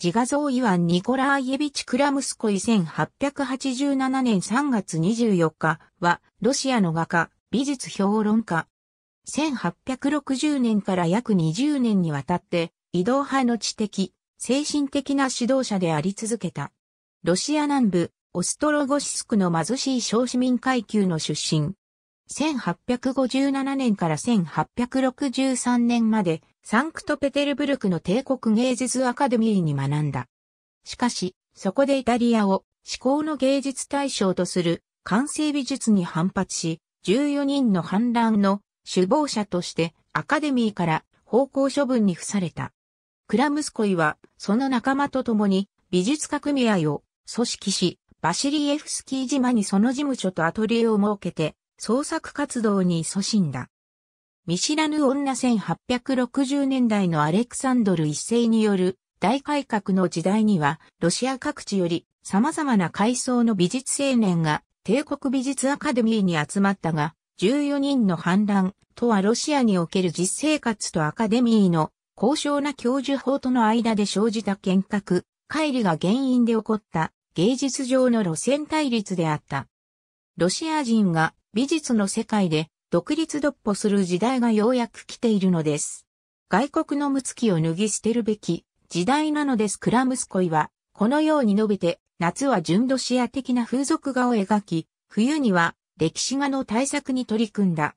自画像イワン・ニコラーイエビチ・クラムスコイ1887年3月24日は、ロシアの画家、美術評論家。1860年から約20年にわたって、移動派の知的、精神的な指導者であり続けた。ロシア南部、オストロゴシスクの貧しい小市民階級の出身、1857年から1863年までサンクトペテルブルクの帝国芸術アカデミーに学んだ。しかし、そこでイタリアを思考の芸術対象とする完成美術に反発し、14人の反乱の首謀者としてアカデミーから方向処分に付された。クラムスコイはその仲間と共に美術家組合を組織し、バシリエフスキー島にその事務所とアトリエを設けて創作活動に勤しんだ。見知らぬ女1860年代のアレクサンドル一世による大改革の時代には、ロシア各地より様々な階層の美術青年が帝国美術アカデミーに集まったが、14人の反乱とはロシアにおける実生活とアカデミーの高尚な教授法との間で生じた見学、乖離が原因で起こった芸術上の路線対立であった。ロシア人が美術の世界で独立独歩する時代がようやく来ているのです。外国の無月を脱ぎ捨てるべき時代なのですクラムスコイは、このように述べて、夏は純度シア的な風俗画を描き、冬には歴史画の対策に取り組んだ。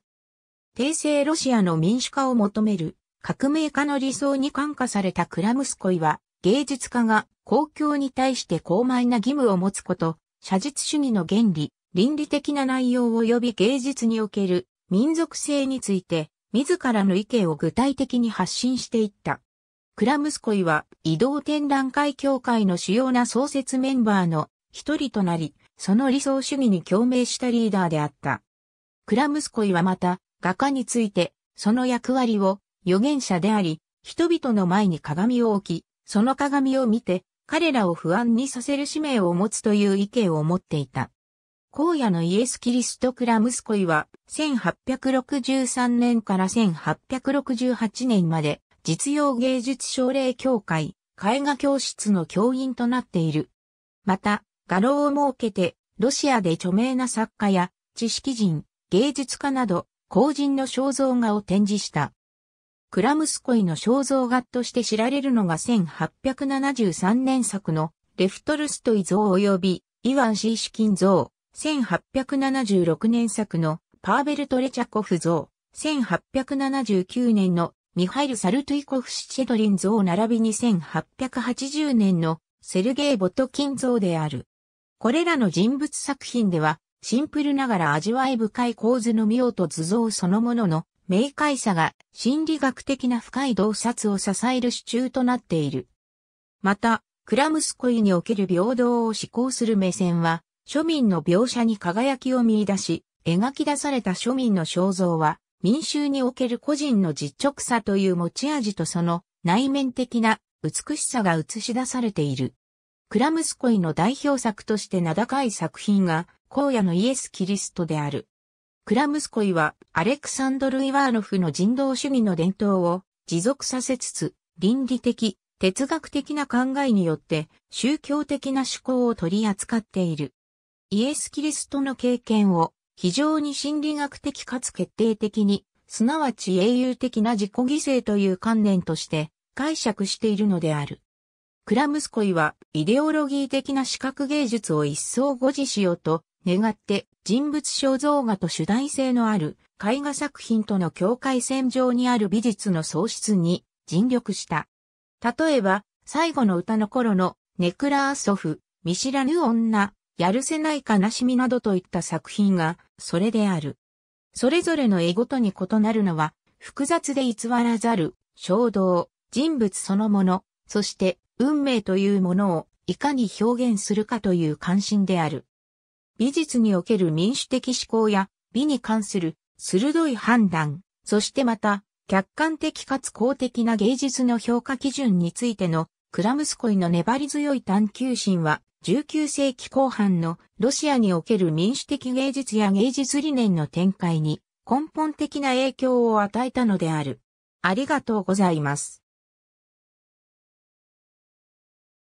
帝政ロシアの民主化を求める革命家の理想に感化されたクラムスコイは、芸術家が公共に対して高邁な義務を持つこと、写実主義の原理、倫理的な内容及び芸術における民族性について、自らの意見を具体的に発信していった。クラムスコイは移動展覧会協会の主要な創設メンバーの一人となり、その理想主義に共鳴したリーダーであった。クラムスコイはまた、画家について、その役割を預言者であり、人々の前に鏡を置き、その鏡を見て、彼らを不安にさせる使命を持つという意見を持っていた。荒野のイエス・キリスト・クラムスコイは、1863年から1868年まで、実用芸術奨励協会、絵画教室の教員となっている。また、画廊を設けて、ロシアで著名な作家や、知識人、芸術家など、後人の肖像画を展示した。クラムスコイの肖像画として知られるのが1873年作の、レフトルストイ像及び、イワン・シーシキン像。1876年作のパーベル・トレチャコフ像、1879年のミハイル・サルトゥイコフ・シチェドリン像並びに1880年のセルゲイ・ボトキン像である。これらの人物作品では、シンプルながら味わい深い構図の妙と図像そのものの明快さが心理学的な深い洞察を支える支柱となっている。また、クラムスコイにおける平等を思考する目線は、庶民の描写に輝きを見出し、描き出された庶民の肖像は、民衆における個人の実直さという持ち味とその内面的な美しさが映し出されている。クラムスコイの代表作として名高い作品が、荒野のイエス・キリストである。クラムスコイは、アレクサンドル・イワーノフの人道主義の伝統を持続させつつ、倫理的、哲学的な考えによって、宗教的な思考を取り扱っている。イエス・キリストの経験を非常に心理学的かつ決定的に、すなわち英雄的な自己犠牲という観念として解釈しているのである。クラムスコイはイデオロギー的な視覚芸術を一層誤示しようと願って人物肖像画と主題性のある絵画作品との境界線上にある美術の喪失に尽力した。例えば最後の歌の頃のネクラーソフ、見知らぬ女やるせない悲しみなどといった作品が、それである。それぞれの絵ごとに異なるのは、複雑で偽らざる、衝動、人物そのもの、そして運命というものをいかに表現するかという関心である。美術における民主的思考や美に関する鋭い判断、そしてまた客観的かつ公的な芸術の評価基準についてのクラムスコイの粘り強い探求心は、19世紀後半のロシアにおける民主的芸術や芸術理念の展開に根本的な影響を与えたのである。ありがとうございます。